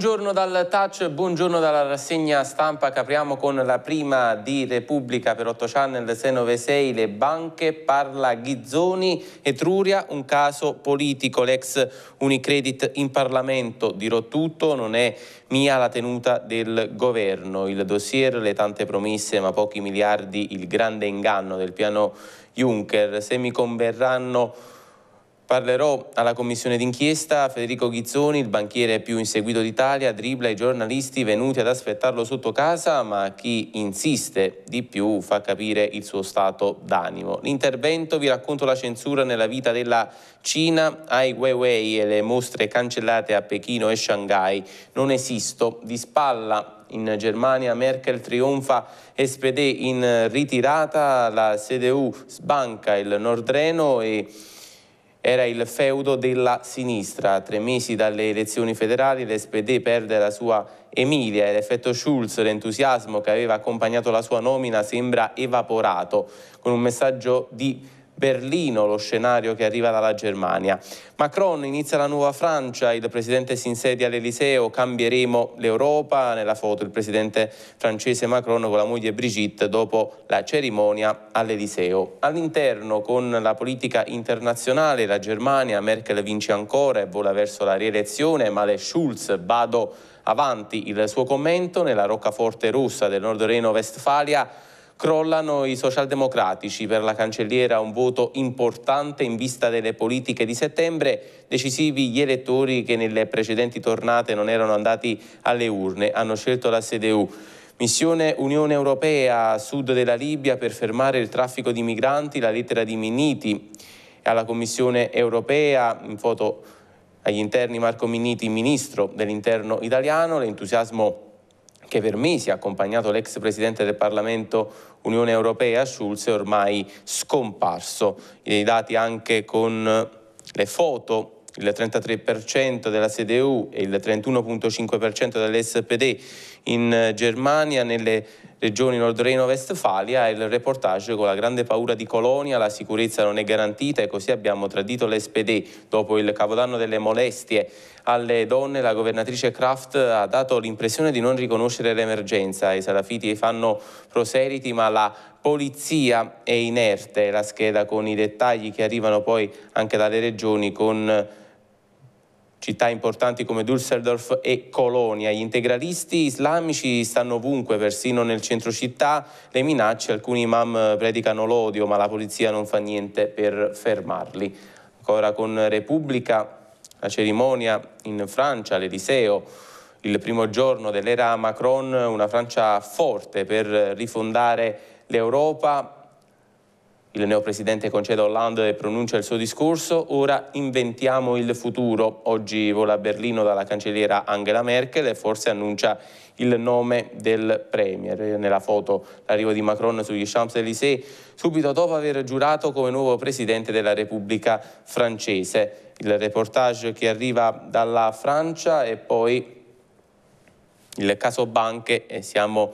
Buongiorno dal touch, buongiorno dalla rassegna stampa che apriamo con la prima di Repubblica per 8 channel 696, le banche, parla Ghizzoni, Etruria, un caso politico, l'ex Unicredit in Parlamento, dirò tutto, non è mia la tenuta del governo, il dossier, le tante promesse ma pochi miliardi, il grande inganno del piano Juncker, se mi converranno Parlerò alla commissione d'inchiesta Federico Ghizzoni, il banchiere più inseguito d'Italia, dribla i giornalisti venuti ad aspettarlo sotto casa, ma chi insiste di più fa capire il suo stato d'animo. L'intervento vi racconto la censura nella vita della Cina, ai Weiwei e le mostre cancellate a Pechino e Shanghai. Non esisto, di spalla in Germania Merkel trionfa e in ritirata, la CDU sbanca il Nordreno e era il feudo della sinistra. A tre mesi dalle elezioni federali l'SPD perde la sua Emilia e l'effetto Schulz, l'entusiasmo che aveva accompagnato la sua nomina, sembra evaporato, con un messaggio di Berlino lo scenario che arriva dalla Germania. Macron inizia la nuova Francia, il presidente si insedia all'Eliseo, cambieremo l'Europa, nella foto il presidente francese Macron con la moglie Brigitte dopo la cerimonia all'Eliseo. All'interno con la politica internazionale la Germania, Merkel vince ancora e vola verso la rielezione, ma le Schulz, vado avanti il suo commento nella roccaforte russa del Nord Reno-Vestfalia Crollano i socialdemocratici, per la cancelliera un voto importante in vista delle politiche di settembre, decisivi gli elettori che nelle precedenti tornate non erano andati alle urne, hanno scelto la CDU. Missione Unione Europea a sud della Libia per fermare il traffico di migranti, la lettera di Minniti Alla Commissione Europea, in foto agli interni Marco Minniti, ministro dell'interno italiano, l'entusiasmo che per mesi ha accompagnato l'ex presidente del Parlamento Unione Europea, Schulz, è ormai scomparso. I dati anche con eh, le foto il 33% della CDU e il 31.5% dell'SPD in eh, Germania, nelle regioni Nord Reno-Vestfalia il reportage con la grande paura di Colonia, la sicurezza non è garantita e così abbiamo tradito l'SPD. Dopo il capodanno delle molestie alle donne, la governatrice Kraft ha dato l'impressione di non riconoscere l'emergenza. I salafiti fanno proseliti ma la polizia è inerte. La scheda con i dettagli che arrivano poi anche dalle regioni con città importanti come Düsseldorf e Colonia. Gli integralisti islamici stanno ovunque, persino nel centro città, le minacce, alcuni imam predicano l'odio, ma la polizia non fa niente per fermarli. Ancora con Repubblica, la cerimonia in Francia, l'Eliseo, il primo giorno dell'era Macron, una Francia forte per rifondare l'Europa il neopresidente concede a Hollande e pronuncia il suo discorso, ora inventiamo il futuro. Oggi vola a Berlino dalla cancelliera Angela Merkel e forse annuncia il nome del Premier. Nella foto l'arrivo di Macron sugli Champs-Élysées subito dopo aver giurato come nuovo Presidente della Repubblica francese. Il reportage che arriva dalla Francia e poi il caso banche e siamo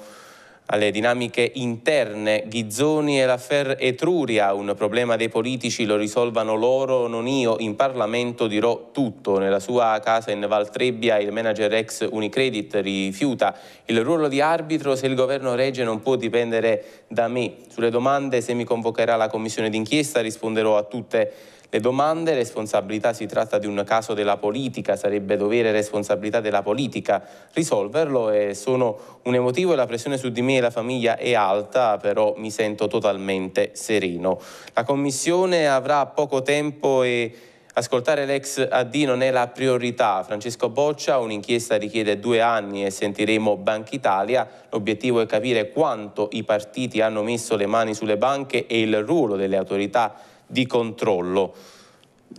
alle dinamiche interne. Ghizzoni e l'affair Etruria, un problema dei politici lo risolvano loro, non io, in Parlamento dirò tutto. Nella sua casa in Valtrebbia il manager ex Unicredit rifiuta il ruolo di arbitro se il governo regge non può dipendere da me. Sulle domande se mi convocherà la commissione d'inchiesta risponderò a tutte le le domande, responsabilità, si tratta di un caso della politica, sarebbe dovere e responsabilità della politica risolverlo e sono un emotivo e la pressione su di me e la famiglia è alta, però mi sento totalmente sereno. La Commissione avrà poco tempo e Ascoltare l'ex AD non è la priorità. Francesco Boccia, un'inchiesta richiede due anni e sentiremo Banca Italia. L'obiettivo è capire quanto i partiti hanno messo le mani sulle banche e il ruolo delle autorità di controllo.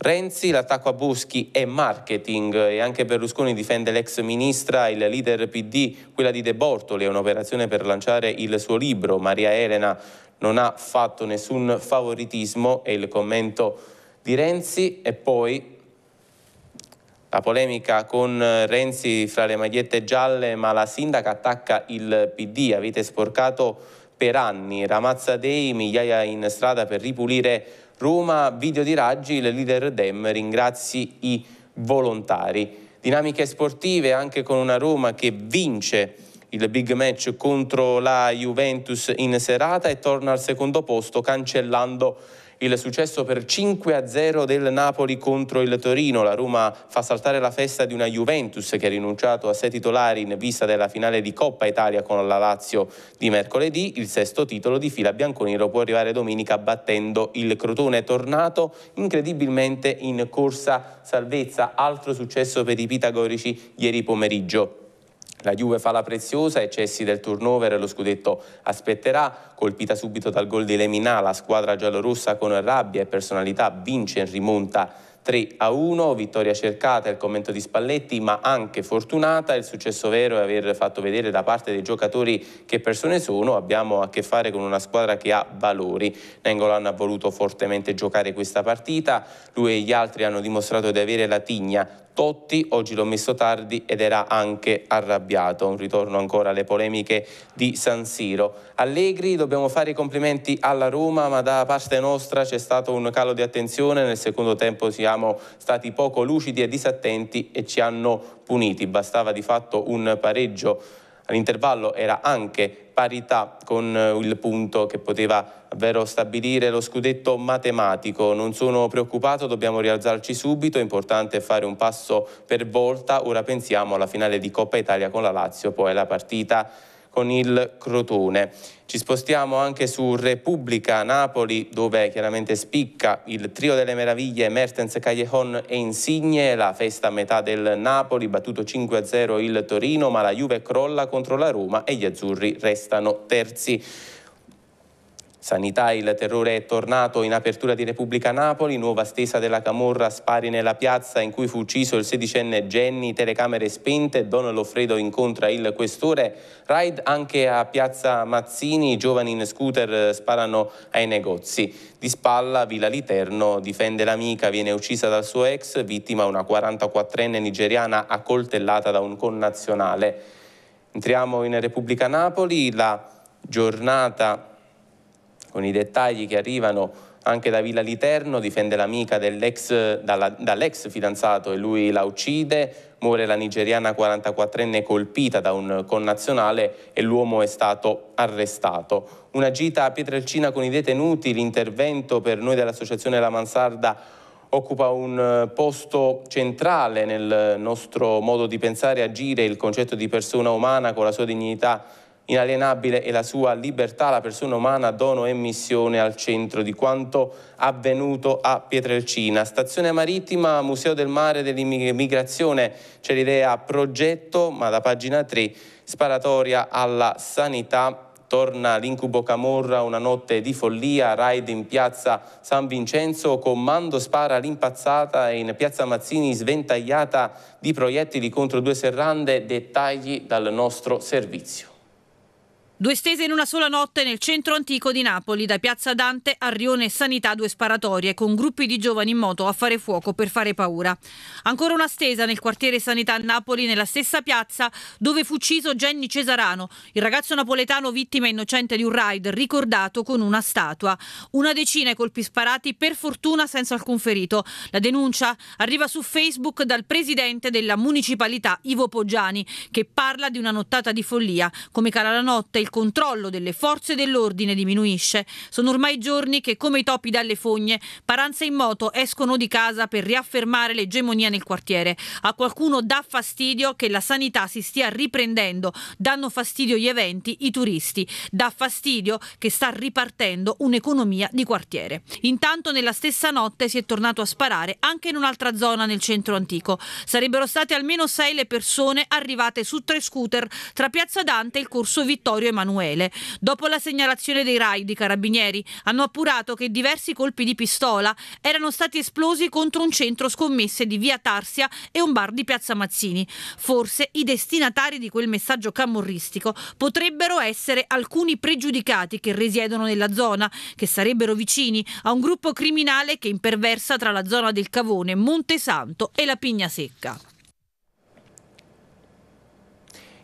Renzi, l'attacco a Buschi è marketing e anche Berlusconi difende l'ex ministra, il leader PD, quella di De Bortoli, è un'operazione per lanciare il suo libro. Maria Elena non ha fatto nessun favoritismo, è il commento di Renzi e poi la polemica con Renzi fra le magliette gialle, ma la sindaca attacca il PD, avete sporcato per anni, Ramazza Dei, migliaia in strada per ripulire Roma, video di raggi, il leader Dem ringrazi i volontari. Dinamiche sportive anche con una Roma che vince il big match contro la Juventus in serata e torna al secondo posto cancellando il successo per 5-0 del Napoli contro il Torino. La Roma fa saltare la festa di una Juventus che ha rinunciato a sei titolari in vista della finale di Coppa Italia con la Lazio di mercoledì. Il sesto titolo di fila bianconero può arrivare domenica battendo il Crotone, tornato incredibilmente in corsa salvezza. Altro successo per i pitagorici ieri pomeriggio. La Juve fa la preziosa, eccessi del turnover, lo scudetto aspetterà, colpita subito dal gol di Leminà, la squadra giallorossa con rabbia e personalità vince in rimonta 3 a 1, vittoria cercata, il commento di Spalletti, ma anche fortunata. Il successo vero è aver fatto vedere da parte dei giocatori che persone sono. Abbiamo a che fare con una squadra che ha valori. Nengolan ha voluto fortemente giocare questa partita. Lui e gli altri hanno dimostrato di avere la tigna. Totti oggi l'ho messo tardi ed era anche arrabbiato. Un ritorno ancora alle polemiche di San Siro. Allegri, dobbiamo fare i complimenti alla Roma, ma da parte nostra c'è stato un calo di attenzione. Nel secondo tempo si siamo stati poco lucidi e disattenti e ci hanno puniti. Bastava di fatto un pareggio all'intervallo, era anche parità con eh, il punto che poteva davvero stabilire lo scudetto matematico. Non sono preoccupato, dobbiamo rialzarci subito, è importante fare un passo per volta. Ora pensiamo alla finale di Coppa Italia con la Lazio, poi la partita con il Crotone. Ci spostiamo anche su Repubblica Napoli dove chiaramente spicca il trio delle meraviglie Mertens, Callejon e Insigne, la festa a metà del Napoli, battuto 5-0 il Torino ma la Juve crolla contro la Roma e gli azzurri restano terzi. Sanità, il terrore è tornato in apertura di Repubblica Napoli, nuova stesa della Camorra, spari nella piazza in cui fu ucciso il sedicenne Jenny, telecamere spente, Don Loffredo incontra il questore, raid anche a piazza Mazzini, giovani in scooter sparano ai negozi. Di spalla Villa Literno difende l'amica, viene uccisa dal suo ex, vittima una 44enne nigeriana accoltellata da un connazionale. Entriamo in Repubblica Napoli, la giornata con i dettagli che arrivano anche da Villa Literno, difende l'amica dall'ex fidanzato e lui la uccide, muore la nigeriana 44enne colpita da un connazionale e l'uomo è stato arrestato. Una gita a Pietrelcina con i detenuti, l'intervento per noi dell'Associazione La Mansarda occupa un eh, posto centrale nel nostro modo di pensare e agire il concetto di persona umana con la sua dignità Inalienabile e la sua libertà, la persona umana, dono e missione al centro di quanto avvenuto a Pietrelcina. Stazione marittima, Museo del Mare e dell'Immigrazione, c'è l'idea progetto, ma da pagina 3, sparatoria alla sanità torna l'incubo Camorra, una notte di follia, raid in piazza San Vincenzo, comando spara l'impazzata in piazza Mazzini sventagliata di proiettili contro due serrande, dettagli dal nostro servizio. Due stese in una sola notte nel centro antico di Napoli, da Piazza Dante a Rione Sanità, due sparatorie con gruppi di giovani in moto a fare fuoco per fare paura. Ancora una stesa nel quartiere Sanità a Napoli, nella stessa piazza dove fu ucciso Jenny Cesarano, il ragazzo napoletano vittima innocente di un raid, ricordato con una statua. Una decina di colpi sparati, per fortuna senza alcun ferito. La denuncia arriva su Facebook dal presidente della municipalità Ivo Poggiani, che parla di una nottata di follia. Come cala la notte, il il controllo delle forze dell'ordine diminuisce. Sono ormai giorni che, come i topi dalle fogne, paranze in moto escono di casa per riaffermare l'egemonia nel quartiere. A qualcuno dà fastidio che la sanità si stia riprendendo, danno fastidio gli eventi, i turisti, dà fastidio che sta ripartendo un'economia di quartiere. Intanto nella stessa notte si è tornato a sparare anche in un'altra zona nel centro antico. Sarebbero state almeno sei le persone arrivate su tre scooter tra Piazza Dante e il corso Vittorio Emanuele. Emanuele. Dopo la segnalazione dei raid, i Carabinieri, hanno appurato che diversi colpi di pistola erano stati esplosi contro un centro scommesse di via Tarsia e un bar di piazza Mazzini. Forse i destinatari di quel messaggio camorristico potrebbero essere alcuni pregiudicati che risiedono nella zona, che sarebbero vicini a un gruppo criminale che imperversa tra la zona del Cavone, Monte Santo e la Pigna Secca.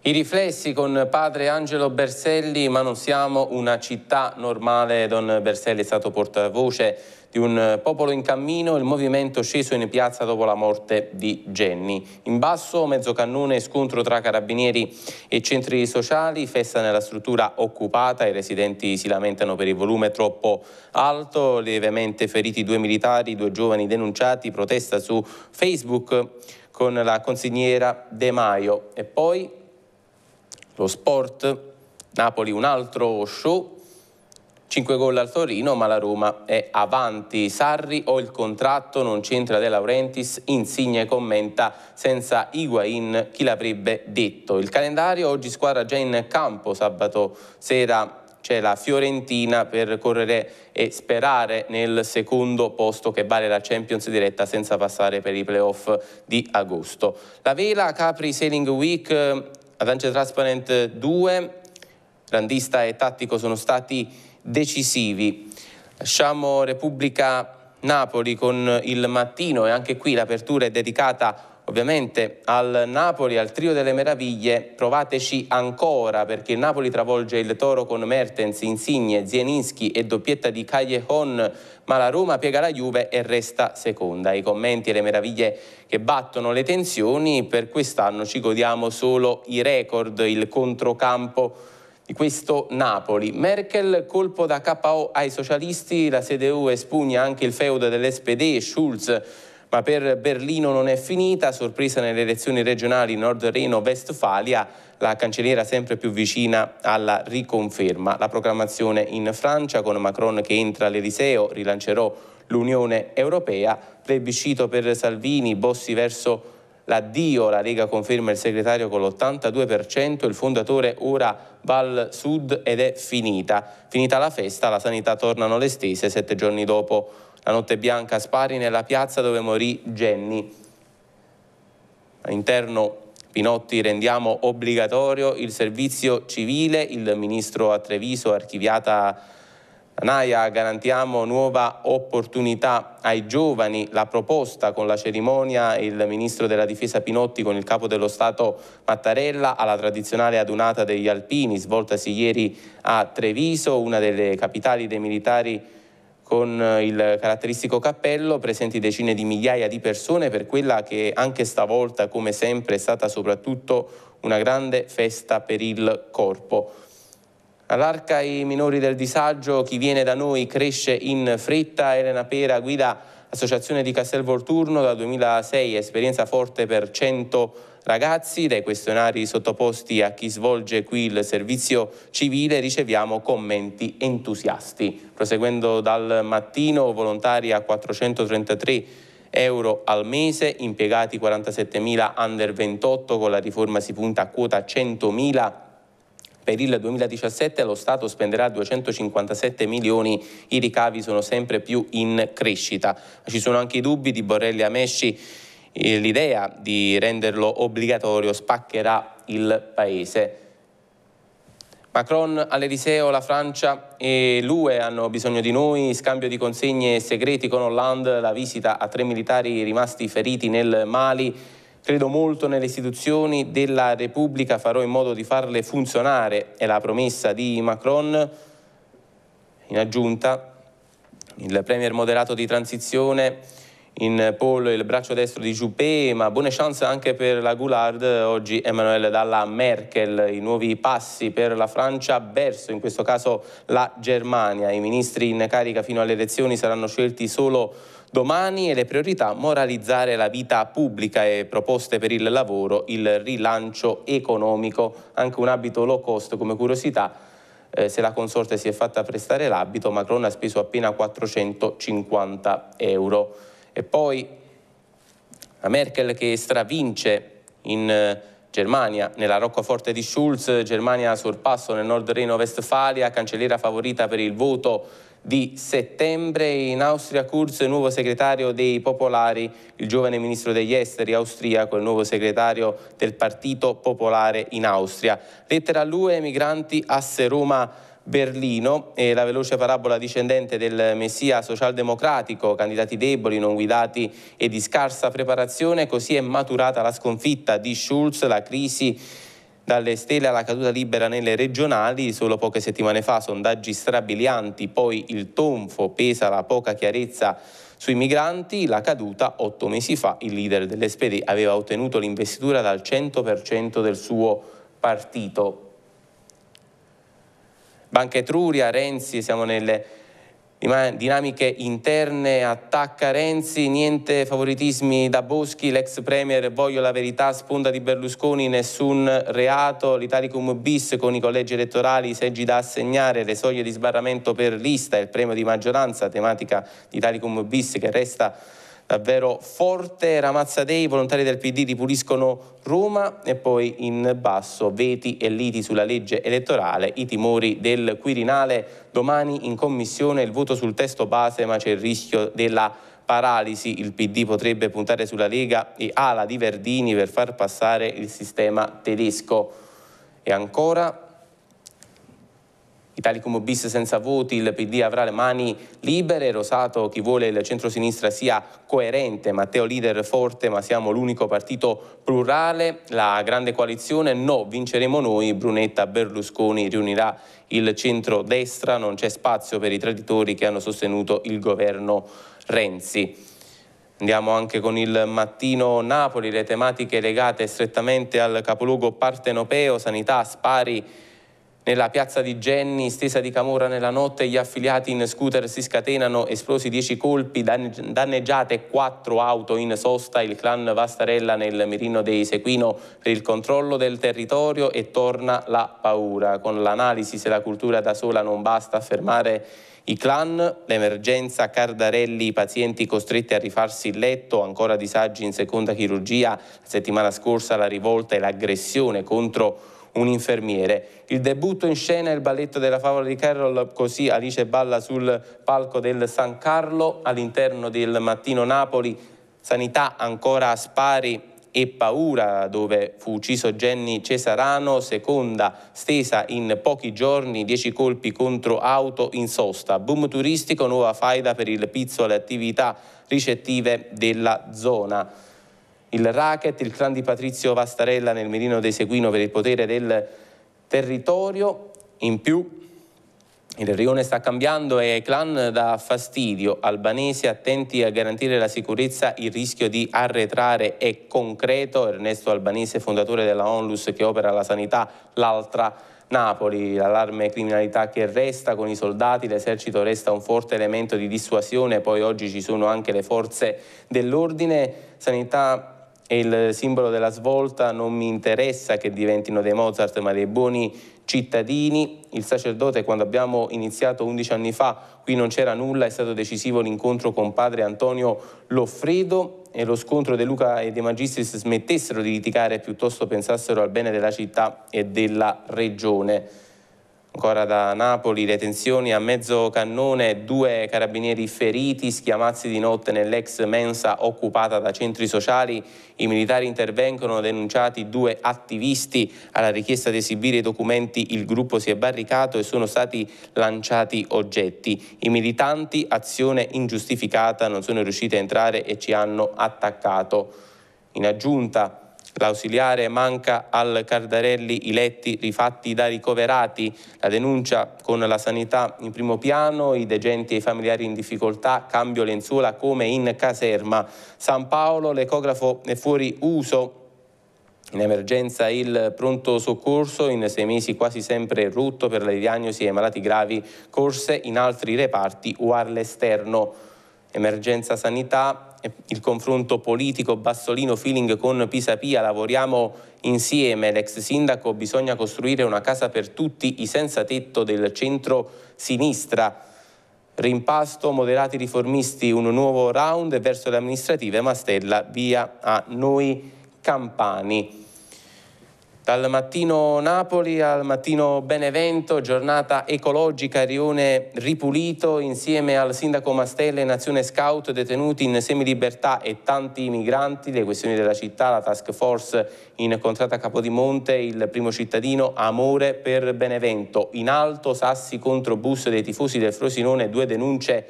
I riflessi con padre Angelo Berselli, ma non siamo una città normale. Don Berselli è stato portavoce di un eh, popolo in cammino, il movimento sceso in piazza dopo la morte di Genni. In basso, mezzo cannone, scontro tra carabinieri e centri sociali, festa nella struttura occupata, i residenti si lamentano per il volume troppo alto, lievemente feriti due militari, due giovani denunciati, protesta su Facebook con la consigliera De Maio e poi lo sport, Napoli un altro show, 5 gol al Torino, ma la Roma è avanti. Sarri, o il contratto, non c'entra De Laurentiis, Insigne commenta, senza Higuain chi l'avrebbe detto. Il calendario, oggi squadra già in campo, sabato sera c'è la Fiorentina per correre e sperare nel secondo posto che vale la Champions diretta senza passare per i playoff di agosto. La vela Capri Sailing Week ad Adancio Transparent 2, Randista e Tattico sono stati decisivi. Lasciamo Repubblica Napoli con il mattino e anche qui l'apertura è dedicata Ovviamente al Napoli, al trio delle meraviglie, provateci ancora perché il Napoli travolge il Toro con Mertens, Insigne, Zieninski e doppietta di Callejon ma la Roma piega la Juve e resta seconda. I commenti e le meraviglie che battono le tensioni, per quest'anno ci godiamo solo i record, il controcampo di questo Napoli. Merkel colpo da KO ai socialisti, la CDU espugna anche il feudo dell'SPD, Schulz ma per Berlino non è finita, sorpresa nelle elezioni regionali Nord Reno-Vestfalia, la cancelliera sempre più vicina alla riconferma. La proclamazione in Francia con Macron che entra all'Eliseo, rilancerò l'Unione Europea, plebiscito per Salvini, Bossi verso l'addio, la Lega conferma il segretario con l'82%, il fondatore ora va al sud ed è finita. Finita la festa, la sanità tornano le stesse, sette giorni dopo la notte bianca spari nella piazza dove morì Jenny. All'interno Pinotti rendiamo obbligatorio il servizio civile, il ministro a Treviso, archiviata Anaia, garantiamo nuova opportunità ai giovani, la proposta con la cerimonia, il ministro della difesa Pinotti con il capo dello Stato Mattarella alla tradizionale adunata degli alpini svoltasi ieri a Treviso, una delle capitali dei militari con eh, il caratteristico cappello presenti decine di migliaia di persone per quella che anche stavolta come sempre è stata soprattutto una grande festa per il corpo. All'arca i minori del disagio, chi viene da noi cresce in fretta, Elena Pera guida l'associazione di Castel Volturno dal 2006, esperienza forte per 100 ragazzi, dai questionari sottoposti a chi svolge qui il servizio civile riceviamo commenti entusiasti. Proseguendo dal mattino, volontari a 433 euro al mese, impiegati 47.000 under 28, con la riforma si punta a quota 100.000 per il 2017 lo Stato spenderà 257 milioni, i ricavi sono sempre più in crescita. Ci sono anche i dubbi di Borrelli Amesci, l'idea di renderlo obbligatorio spaccherà il Paese. Macron all'Eliseo, la Francia e l'UE hanno bisogno di noi, scambio di consegne segreti con Hollande, la visita a tre militari rimasti feriti nel Mali, Credo molto nelle istituzioni della Repubblica, farò in modo di farle funzionare, è la promessa di Macron. In aggiunta, il premier moderato di transizione in pollo il braccio destro di Juppé, ma buone chance anche per la Goulard, oggi Emmanuel Dalla Merkel, i nuovi passi per la Francia verso in questo caso la Germania, i ministri in carica fino alle elezioni saranno scelti solo Domani e le priorità moralizzare la vita pubblica e proposte per il lavoro, il rilancio economico, anche un abito low cost come curiosità. Eh, se la consorte si è fatta prestare l'abito, Macron ha speso appena 450 euro. E poi la Merkel che stravince in eh, Germania, nella roccaforte di Schulz, Germania sorpasso nel nord Reno-Vestfalia, cancelliera favorita per il voto di settembre. In Austria Kurz, nuovo segretario dei Popolari, il giovane ministro degli esteri austriaco, il nuovo segretario del Partito Popolare in Austria. Lettera all'UE, migranti, asse Roma. Berlino e la veloce parabola discendente del messia socialdemocratico, candidati deboli, non guidati e di scarsa preparazione, così è maturata la sconfitta di Schulz, la crisi dalle stelle alla caduta libera nelle regionali, solo poche settimane fa sondaggi strabilianti, poi il tonfo, pesa la poca chiarezza sui migranti, la caduta otto mesi fa il leader delle spede aveva ottenuto l'investitura dal 100% del suo partito. Banca Etruria, Renzi, siamo nelle dinamiche interne, attacca Renzi, niente favoritismi da Boschi, l'ex premier voglio la verità, sponda di Berlusconi, nessun reato, l'Italicum bis con i collegi elettorali, i seggi da assegnare, le soglie di sbarramento per lista, il premio di maggioranza, tematica di Italicum bis che resta davvero forte Ramazzadei, i volontari del PD ripuliscono Roma e poi in basso veti e liti sulla legge elettorale, i timori del Quirinale, domani in commissione il voto sul testo base ma c'è il rischio della paralisi, il PD potrebbe puntare sulla Lega e ala di Verdini per far passare il sistema tedesco. E ancora Italicum bis senza voti, il PD avrà le mani libere, Rosato chi vuole il centro-sinistra sia coerente, Matteo leader forte ma siamo l'unico partito plurale, la grande coalizione no, vinceremo noi, Brunetta Berlusconi riunirà il centro-destra, non c'è spazio per i traditori che hanno sostenuto il governo Renzi. Andiamo anche con il mattino Napoli, le tematiche legate strettamente al capoluogo partenopeo, sanità, spari nella piazza di Genni, stesa di Camora nella notte, gli affiliati in scooter si scatenano, esplosi 10 colpi, danneggiate 4 auto in sosta, il clan Vastarella nel mirino dei Sequino per il controllo del territorio e torna la paura. Con l'analisi se la cultura da sola non basta a fermare i clan, l'emergenza Cardarelli, i pazienti costretti a rifarsi il letto, ancora disagi in seconda chirurgia, la settimana scorsa la rivolta e l'aggressione contro un infermiere. Il debutto in scena è il balletto della favola di Carol, così Alice balla sul palco del San Carlo all'interno del Mattino Napoli, sanità ancora a spari e paura dove fu ucciso Jenny Cesarano, seconda stesa in pochi giorni, dieci colpi contro auto in sosta, boom turistico, nuova faida per il pizzo e le attività ricettive della zona il racket, il clan di Patrizio Vastarella nel mirino dei Seguino per il potere del territorio, in più il rione sta cambiando e ai clan dà fastidio, albanesi attenti a garantire la sicurezza, il rischio di arretrare è concreto, Ernesto Albanese fondatore della Onlus che opera la sanità, l'altra Napoli, l'allarme criminalità che resta con i soldati, l'esercito resta un forte elemento di dissuasione, poi oggi ci sono anche le forze dell'ordine, sanità è il simbolo della svolta, non mi interessa che diventino dei Mozart ma dei buoni cittadini, il sacerdote quando abbiamo iniziato 11 anni fa, qui non c'era nulla, è stato decisivo l'incontro con padre Antonio Loffredo e lo scontro De Luca e De Magistris smettessero di litigare e piuttosto pensassero al bene della città e della regione. Ancora da Napoli, detenzioni a mezzo cannone, due carabinieri feriti, schiamazzi di notte nell'ex mensa occupata da centri sociali. I militari intervengono denunciati due attivisti. Alla richiesta di esibire i documenti il gruppo si è barricato e sono stati lanciati oggetti. I militanti, azione ingiustificata, non sono riusciti a entrare e ci hanno attaccato. In aggiunta L'ausiliare manca al Cardarelli i letti rifatti da ricoverati, la denuncia con la sanità in primo piano, i degenti e i familiari in difficoltà, cambio lenzuola come in caserma. San Paolo l'ecografo è fuori uso. In emergenza il pronto soccorso, in sei mesi quasi sempre rutto per le diagnosi ai malati gravi, corse in altri reparti o all'esterno. Emergenza sanità, il confronto politico Bassolino-Feeling con Pisapia, lavoriamo insieme, l'ex sindaco bisogna costruire una casa per tutti i senza tetto del centro-sinistra, rimpasto, moderati riformisti, un nuovo round verso le amministrative, Mastella via a noi campani. Dal mattino Napoli al mattino Benevento, giornata ecologica, rione ripulito insieme al sindaco Mastella in azione scout, detenuti in semilibertà e tanti migranti, le questioni della città, la task force incontrata a Capodimonte, il primo cittadino, amore per Benevento. In alto Sassi contro bus dei tifosi del Frosinone, due denunce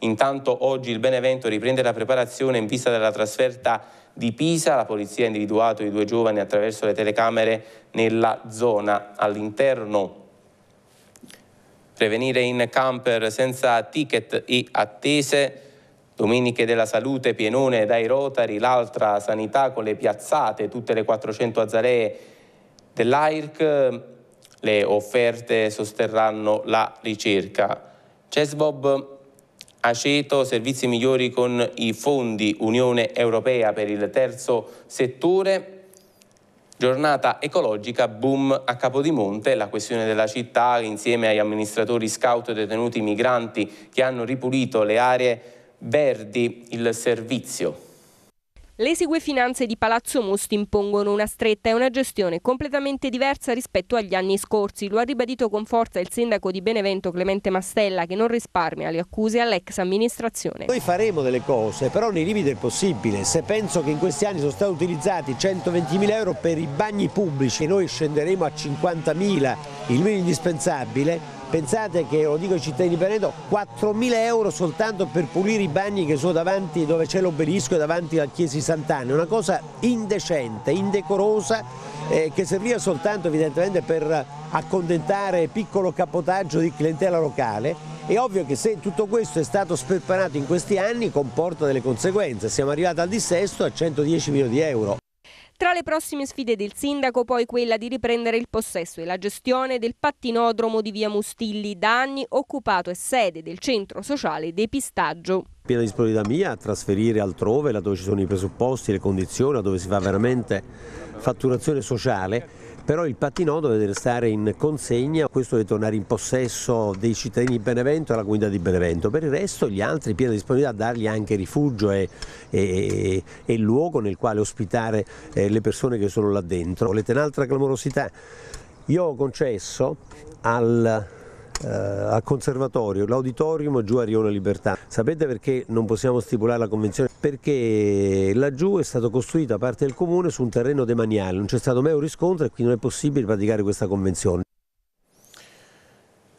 Intanto oggi il Benevento riprende la preparazione in vista della trasferta di Pisa. La polizia ha individuato i due giovani attraverso le telecamere nella zona all'interno. Prevenire in camper senza ticket e attese. Domeniche della Salute, Pienone dai Rotari, l'altra sanità con le piazzate, tutte le 400 azalee dell'AIRC, le offerte sosterranno la ricerca. Cesbob Aceto, servizi migliori con i fondi Unione Europea per il terzo settore. Giornata ecologica, boom a Capodimonte, la questione della città insieme agli amministratori scout detenuti migranti che hanno ripulito le aree verdi, il servizio. Le esigue finanze di Palazzo Musti impongono una stretta e una gestione completamente diversa rispetto agli anni scorsi, lo ha ribadito con forza il sindaco di Benevento Clemente Mastella che non risparmia le accuse all'ex amministrazione. Noi faremo delle cose però nei limiti del possibile, se penso che in questi anni sono stati utilizzati 120.000 euro per i bagni pubblici e noi scenderemo a 50.000 il meno indispensabile Pensate che, lo dico ai cittadini di Veneto, 4.000 euro soltanto per pulire i bagni che sono davanti dove c'è l'obelisco e davanti alla chiesa di Sant'Anna, una cosa indecente, indecorosa, eh, che serviva soltanto evidentemente per accontentare piccolo capotaggio di clientela locale. È ovvio che se tutto questo è stato sperperato in questi anni comporta delle conseguenze. Siamo arrivati al dissesto a 110 milioni di euro. Tra le prossime sfide del sindaco poi quella di riprendere il possesso e la gestione del pattinodromo di via Mustilli, da anni occupato e sede del centro sociale Depistaggio. Piena disponibilità mia a trasferire altrove, là dove ci sono i presupposti, le condizioni, dove si fa veramente fatturazione sociale però il pattinò deve restare in consegna, questo deve tornare in possesso dei cittadini di Benevento e della comunità di Benevento, per il resto gli altri piena disponibilità a dargli anche rifugio e, e, e luogo nel quale ospitare eh, le persone che sono là dentro. Volete un'altra clamorosità? Io ho concesso al eh, al conservatorio, l'auditorium giù a Rione Libertà. Sapete perché non possiamo stipulare la convenzione? Perché laggiù è stata costruita parte del comune su un terreno demaniale, non c'è stato mai un riscontro e quindi non è possibile praticare questa convenzione.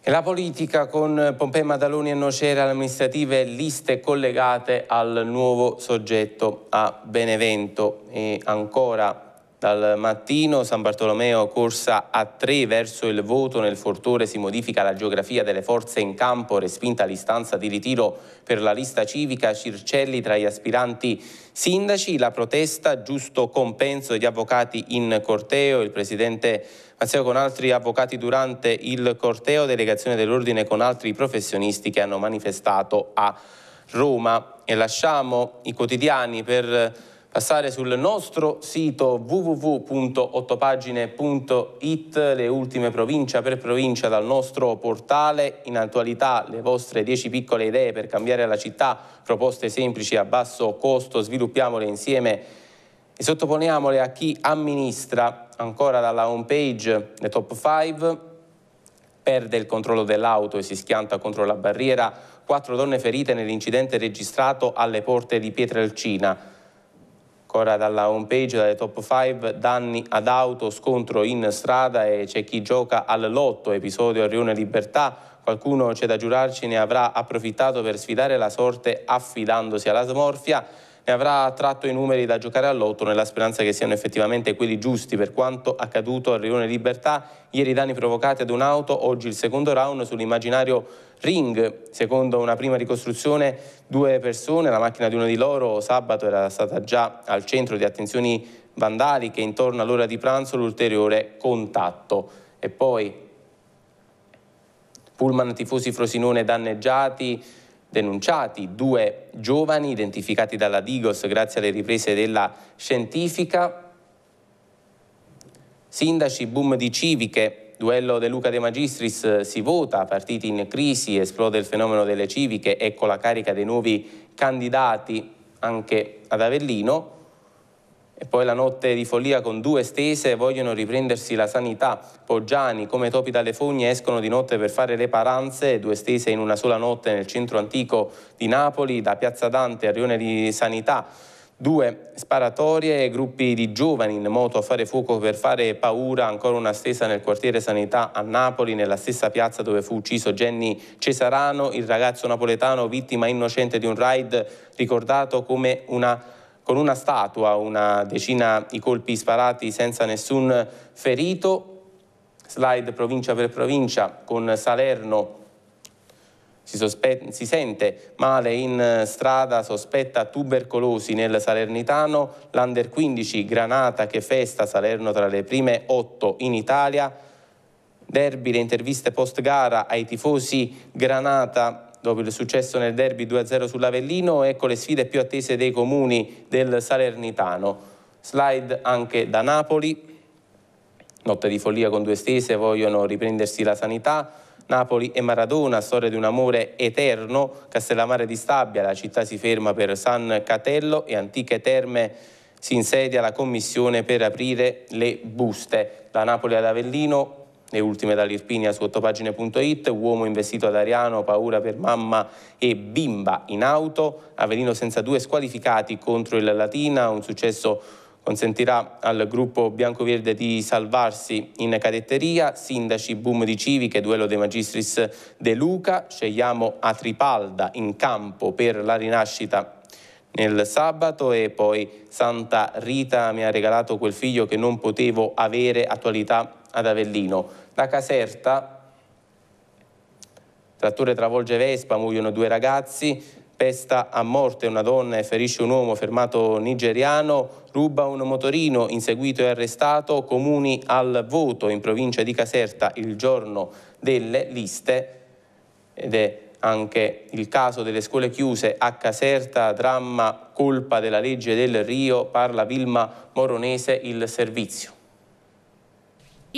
la politica con Pompei Madaloni e Nocera, le amministrative liste collegate al nuovo soggetto a Benevento e ancora dal mattino San Bartolomeo corsa a tre verso il voto nel fortore si modifica la geografia delle forze in campo, respinta l'istanza di ritiro per la lista civica Circelli tra gli aspiranti sindaci, la protesta, giusto compenso di avvocati in corteo, il presidente Mazzeo con altri avvocati durante il corteo, delegazione dell'ordine con altri professionisti che hanno manifestato a Roma. E lasciamo i quotidiani per passare sul nostro sito www.ottopagine.it le ultime provincia per provincia dal nostro portale, in attualità le vostre 10 piccole idee per cambiare la città, proposte semplici a basso costo, sviluppiamole insieme e sottoponiamole a chi amministra ancora dalla home page le top 5 perde il controllo dell'auto e si schianta contro la barriera, quattro donne ferite nell'incidente registrato alle porte di Pietrelcina Ancora dalla home page, dalle top 5, danni ad auto, scontro in strada e c'è chi gioca al lotto, episodio a Rione Libertà. Qualcuno c'è da giurarci ne avrà approfittato per sfidare la sorte affidandosi alla smorfia e avrà tratto i numeri da giocare all'otto nella speranza che siano effettivamente quelli giusti per quanto accaduto al Rione Libertà. Ieri i danni provocati ad un'auto, oggi il secondo round sull'immaginario ring. Secondo una prima ricostruzione due persone, la macchina di uno di loro sabato era stata già al centro di attenzioni vandaliche, intorno all'ora di pranzo l'ulteriore contatto. E poi pullman tifosi Frosinone danneggiati, denunciati, due giovani identificati dalla Digos grazie alle riprese della scientifica, sindaci, boom di civiche, duello De Luca De Magistris eh, si vota, partiti in crisi, esplode il fenomeno delle civiche, ecco la carica dei nuovi candidati anche ad Avellino, e poi la notte di follia con due stese vogliono riprendersi la sanità. Poggiani, come topi dalle fogne, escono di notte per fare le paranze, due stese in una sola notte nel centro antico di Napoli, da Piazza Dante a Rione di Sanità. Due sparatorie, gruppi di giovani in moto a fare fuoco per fare paura, ancora una stesa nel quartiere Sanità a Napoli, nella stessa piazza dove fu ucciso Jenny Cesarano, il ragazzo napoletano vittima innocente di un raid ricordato come una con una statua, una decina i colpi sparati senza nessun ferito, slide provincia per provincia con Salerno si, si, sente male in strada, sospetta tubercolosi nel Salernitano, l'Under 15 Granata che festa Salerno tra le prime otto in Italia, derby le interviste post gara ai tifosi Granata Dopo il successo nel derby 2-0 sull'Avellino, ecco le sfide più attese dei comuni del Salernitano. Slide anche da Napoli. Notte di follia con due stese, vogliono riprendersi la sanità. Napoli e Maradona, storia di un amore eterno. Castellamare di Stabia, la città si ferma per San Catello e Antiche Terme si insedia la commissione per aprire le buste. Da Napoli ad Avellino, le ultime dall'Irpinia su ottopagine.it, uomo investito ad Ariano, paura per mamma e bimba in auto, Avellino senza due squalificati contro il Latina, un successo consentirà al gruppo Biancoverde di salvarsi in cadetteria, sindaci boom di civiche, duello dei magistris De Luca, scegliamo a Tripalda in campo per la rinascita nel sabato e poi Santa Rita mi ha regalato quel figlio che non potevo avere, attualità ad Avellino. Da Caserta, trattore travolge Vespa, muoiono due ragazzi, pesta a morte una donna e ferisce un uomo fermato nigeriano, ruba un motorino, inseguito e arrestato, comuni al voto in provincia di Caserta il giorno delle liste ed è anche il caso delle scuole chiuse a Caserta, dramma colpa della legge del Rio, parla Vilma Moronese il servizio.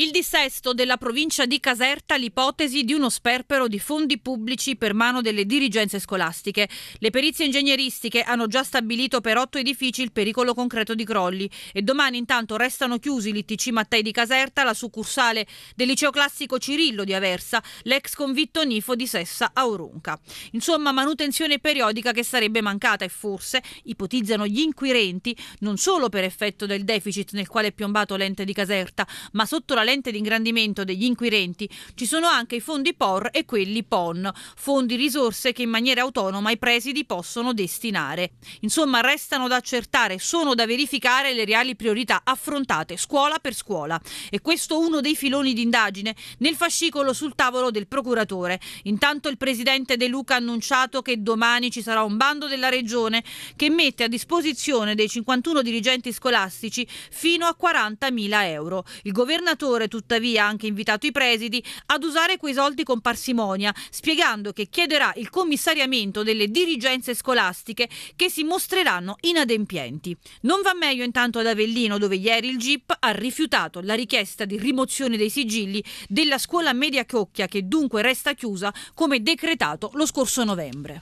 Il dissesto della provincia di Caserta, l'ipotesi di uno sperpero di fondi pubblici per mano delle dirigenze scolastiche. Le perizie ingegneristiche hanno già stabilito per otto edifici il pericolo concreto di crolli e domani intanto restano chiusi l'ITC Mattei di Caserta, la succursale del liceo classico Cirillo di Aversa, l'ex convitto Nifo di Sessa a Orunca. Insomma, manutenzione periodica che sarebbe mancata e forse, ipotizzano gli inquirenti, non solo per effetto del deficit nel quale è piombato l'ente di Caserta, ma sotto la lente di ingrandimento degli inquirenti ci sono anche i fondi POR e quelli PON, fondi risorse che in maniera autonoma i presidi possono destinare. Insomma, restano da accertare, sono da verificare le reali priorità affrontate scuola per scuola. E questo uno dei filoni di indagine nel fascicolo sul tavolo del procuratore. Intanto il presidente De Luca ha annunciato che domani ci sarà un bando della regione che mette a disposizione dei 51 dirigenti scolastici fino a 40.000 euro. Il governatore L'amministratore tuttavia ha anche invitato i presidi ad usare quei soldi con parsimonia, spiegando che chiederà il commissariamento delle dirigenze scolastiche che si mostreranno inadempienti. Non va meglio intanto ad Avellino, dove ieri il GIP ha rifiutato la richiesta di rimozione dei sigilli della scuola media Chiocchia, che dunque resta chiusa come decretato lo scorso novembre.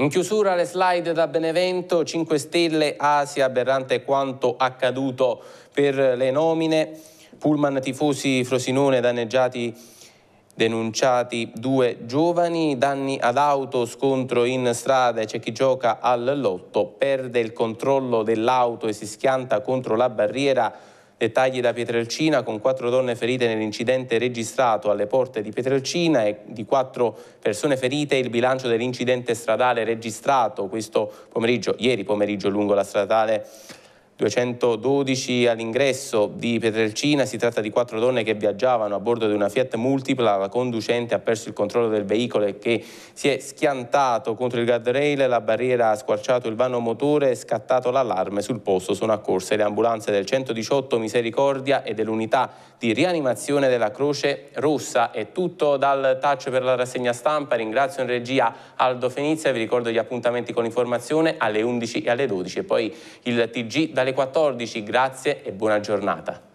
In chiusura le slide da Benevento, 5 Stelle, Asia, aberrante quanto accaduto per le nomine, pullman tifosi Frosinone danneggiati denunciati due giovani, danni ad auto, scontro in strada, c'è chi gioca al lotto, perde il controllo dell'auto e si schianta contro la barriera Dettagli da Pietrelcina con quattro donne ferite nell'incidente registrato alle porte di Pietrelcina e di quattro persone ferite il bilancio dell'incidente stradale registrato questo pomeriggio, ieri pomeriggio lungo la stradale 212 all'ingresso di Petrelcina, si tratta di quattro donne che viaggiavano a bordo di una Fiat Multipla, la conducente ha perso il controllo del veicolo e che si è schiantato contro il guardrail, la barriera ha squarciato il vano motore e scattato l'allarme sul posto, sono accorse le ambulanze del 118 Misericordia e dell'unità di rianimazione della Croce Rossa. È tutto dal touch per la rassegna stampa, ringrazio in regia Aldo Fenizia, vi ricordo gli appuntamenti con informazione alle 11 e alle 12 e poi il TG dalle alle 14. Grazie e buona giornata.